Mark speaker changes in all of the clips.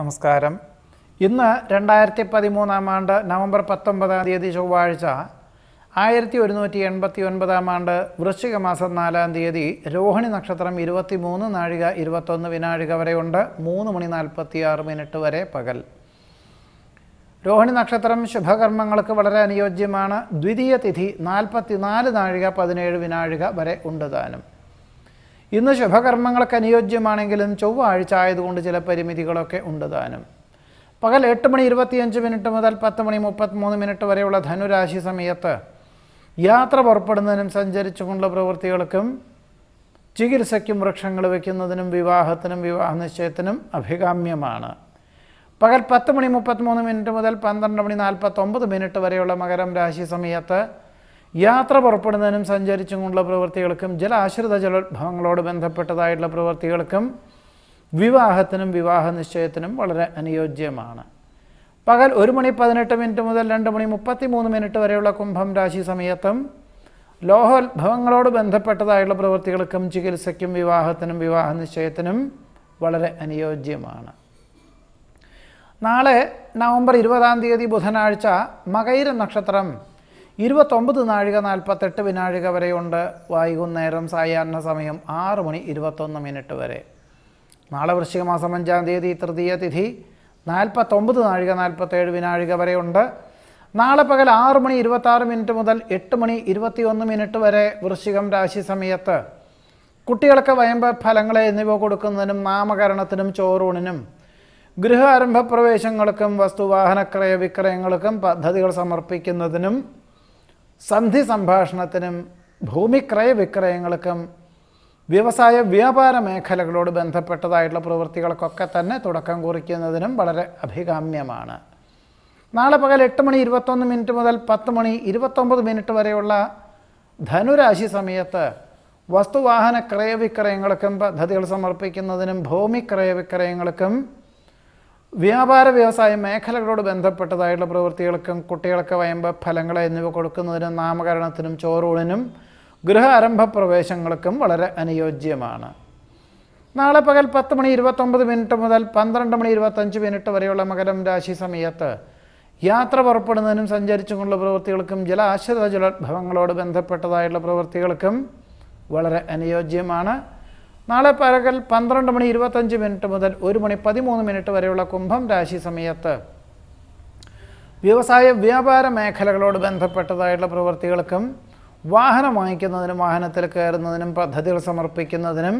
Speaker 1: നമസ്കാരം ഇന്ന് രണ്ടായിരത്തി പതിമൂന്നാം ആണ്ട് നവംബർ പത്തൊമ്പതാം തീയതി ചൊവ്വാഴ്ച ആയിരത്തി ഒരുന്നൂറ്റി എൺപത്തി ഒൻപതാം ആണ്ട് വൃശ്ചിക മാസം നാലാം തീയതി രോഹിണി നക്ഷത്രം ഇരുപത്തി മൂന്ന് നാഴിക ഇരുപത്തൊന്ന് വിനാഴിക വരെയുണ്ട് മൂന്ന് മണി നാൽപ്പത്തി ആറ് മിനിറ്റ് വരെ പകൽ രോഹിണി നക്ഷത്രം ശുഭകർമ്മങ്ങൾക്ക് വളരെ അനുയോജ്യമാണ് ദ്വിതീയ തിഥി നാൽപ്പത്തി നാല് നാഴിക പതിനേഴ് വിനാഴിക വരെ ഉണ്ട് താനും ഇന്ന് ശുഭകർമ്മങ്ങൾക്ക് അനുയോജ്യമാണെങ്കിലും ചൊവ്വാഴ്ച ആയതുകൊണ്ട് ചില പരിമിതികളൊക്കെ ഉണ്ട് താനും പകൽ എട്ട് മണി ഇരുപത്തിയഞ്ച് മിനിറ്റ് മുതൽ പത്ത് മണി മുപ്പത്തിമൂന്ന് മിനിറ്റ് വരെയുള്ള ധനുരാശി സമയത്ത് യാത്ര പുറപ്പെടുന്നതിനും സഞ്ചരിച്ചുകൊണ്ടുള്ള പ്രവൃത്തികൾക്കും ചികിത്സയ്ക്കും വൃക്ഷങ്ങൾ വയ്ക്കുന്നതിനും വിവാഹത്തിനും വിവാഹ നിശ്ചയത്തിനും അഭികാമ്യമാണ് പകൽ പത്ത് മണി മുപ്പത്തിമൂന്ന് മിനിറ്റ് മുതൽ പന്ത്രണ്ട് മണി നാൽപ്പത്തൊമ്പത് മിനിറ്റ് വരെയുള്ള മകരം രാശി സമയത്ത് യാത്ര പുറപ്പെടുന്നതിനും സഞ്ചരിച്ചും കൊണ്ടുള്ള പ്രവൃത്തികൾക്കും ജലാശ്രിത ജലോത്ഭവങ്ങളോട് ബന്ധപ്പെട്ടതായിട്ടുള്ള പ്രവൃത്തികൾക്കും വിവാഹത്തിനും വിവാഹ നിശ്ചയത്തിനും വളരെ അനുയോജ്യമാണ് പകൽ ഒരു മണി പതിനെട്ട് മിനിറ്റ് മുതൽ രണ്ട് മണി മുപ്പത്തി മൂന്ന് മിനിറ്റ് വരെയുള്ള കുംഭം രാശി സമയത്തും ലോഹോത്ഭവങ്ങളോട് ബന്ധപ്പെട്ടതായുള്ള പ്രവൃത്തികൾക്കും ചികിത്സയ്ക്കും വിവാഹത്തിനും വിവാഹ നിശ്ചയത്തിനും വളരെ അനുയോജ്യമാണ് നാളെ നവംബർ ഇരുപതാം തീയതി ബുധനാഴ്ച മകൈര നക്ഷത്രം ഇരുപത്തൊമ്പത് നാഴിക നാൽപ്പത്തെട്ട് വിനാഴിക വരെയുണ്ട് വൈകുന്നേരം സായാഹ്ന സമയം ആറ് മണി ഇരുപത്തൊന്ന് മിനിറ്റ് വരെ നാളെ വൃശ്ചിക മാസം അഞ്ചാം തീയതി തൃതീയ തിഥി നാൽപ്പത്തൊമ്പത് നാഴിക നാൽപ്പത്തേഴ് വിനാഴിക വരെയുണ്ട് നാളെ പകൽ ആറ് മണി ഇരുപത്താറ് മിനിറ്റ് മുതൽ എട്ട് മണി ഇരുപത്തിയൊന്ന് മിനിറ്റ് വരെ വൃശ്ചികം രാശി സമയത്ത് കുട്ടികൾക്ക് വയമ്പ ഫലങ്ങളെ എന്നിവ കൊടുക്കുന്നതിനും നാമകരണത്തിനും ചോറൂണിനും ഗൃഹ ആരംഭ പ്രവേശങ്ങൾക്കും വസ്തുവാഹന വിക്രയങ്ങൾക്കും പദ്ധതികൾ സമർപ്പിക്കുന്നതിനും സന്ധി സംഭാഷണത്തിനും ഭൂമിക്രയ വിക്രയങ്ങൾക്കും വ്യവസായ വ്യാപാര മേഖലകളോട് ബന്ധപ്പെട്ടതായിട്ടുള്ള പ്രവൃത്തികൾക്കൊക്കെ തന്നെ തുടക്കം കുറിക്കുന്നതിനും വളരെ അഭികാമ്യമാണ് നാളെ പകൽ എട്ട് മണി ഇരുപത്തൊന്ന് മിനിറ്റ് മുതൽ പത്ത് മണി ഇരുപത്തൊമ്പത് മിനിറ്റ് വരെയുള്ള ധനുരാശി സമയത്ത് വസ്തുവാഹന ക്രയവിക്രയങ്ങൾക്കും പദ്ധതികൾ സമർപ്പിക്കുന്നതിനും ഭൂമി ക്രയവിക്രയങ്ങൾക്കും വ്യാപാര വ്യവസായ മേഖലകളോട് ബന്ധപ്പെട്ടതായിട്ടുള്ള പ്രവൃത്തികൾക്കും കുട്ടികൾക്ക് വയമ്പ ഫലങ്ങൾ എന്നിവ കൊടുക്കുന്നതിനും നാമകരണത്തിനും ചോറൂണിനും ഗൃഹ ആരംഭ പ്രവേശങ്ങൾക്കും വളരെ അനുയോജ്യമാണ് നാളെ പകൽ പത്ത് മണി ഇരുപത്തൊമ്പത് മിനിറ്റ് മുതൽ പന്ത്രണ്ട് മണി ഇരുപത്തഞ്ച് മിനിറ്റ് വരെയുള്ള മകരം രാശി സമയത്ത് യാത്ര പുറപ്പെടുന്നതിനും സഞ്ചരിച്ചുകൊണ്ടുള്ള പ്രവൃത്തികൾക്കും ജലാശ്രിത ജലോദ്ഭവങ്ങളോട് ബന്ധപ്പെട്ടതായിട്ടുള്ള പ്രവൃത്തികൾക്കും വളരെ അനുയോജ്യമാണ് നാളെ പകൽ പന്ത്രണ്ട് മണി ഇരുപത്തഞ്ച് മിനിറ്റ് മുതൽ ഒരു മണി പതിമൂന്ന് മിനിറ്റ് വരെയുള്ള കുംഭം രാശി സമയത്ത് വ്യവസായ വ്യാപാര മേഖലകളോട് ബന്ധപ്പെട്ടതായിട്ടുള്ള പ്രവൃത്തികൾക്കും വാഹനം വാങ്ങിക്കുന്നതിനും വാഹനത്തിൽ കയറുന്നതിനും പദ്ധതികൾ സമർപ്പിക്കുന്നതിനും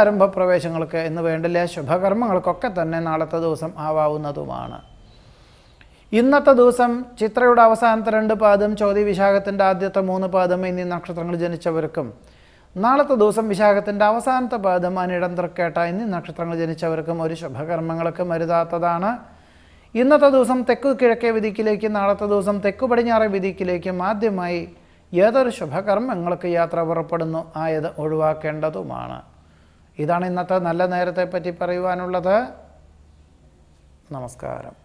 Speaker 1: ആരംഭ പ്രവേശങ്ങൾക്ക് എന്ന് വേണ്ടില്ല ശുഭകർമ്മങ്ങൾക്കൊക്കെ തന്നെ നാളത്തെ ദിവസം ആവാവുന്നതുമാണ് ഇന്നത്തെ ദിവസം ചിത്രയുടെ അവസാനത്തെ രണ്ട് പാദം ചോതി വിശാഖത്തിൻ്റെ ആദ്യത്തെ മൂന്ന് പാദം എന്നീ നക്ഷത്രങ്ങൾ ജനിച്ചവർക്കും നാളത്തെ ദിവസം വിശാഖത്തിൻ്റെ അവസാനത്തെ പാദമാണ് ഇടം തൃക്കേട്ട എന്നീ നക്ഷത്രങ്ങൾ ജനിച്ചവർക്കും ഒരു ശുഭകർമ്മങ്ങൾക്കും അരുതാത്തതാണ് ഇന്നത്തെ ദിവസം തെക്കു കിഴക്കേ വിധിക്കിലേക്കും നാളത്തെ ദിവസം തെക്കു പടിഞ്ഞാറെ വിധിക്കിലേക്കും ആദ്യമായി ഏതൊരു ശുഭകർമ്മങ്ങൾക്ക് യാത്ര പുറപ്പെടുന്നു ആയത് ഒഴിവാക്കേണ്ടതുമാണ് ഇതാണ് ഇന്നത്തെ നല്ല നേരത്തെ പറ്റി പറയുവാനുള്ളത് നമസ്കാരം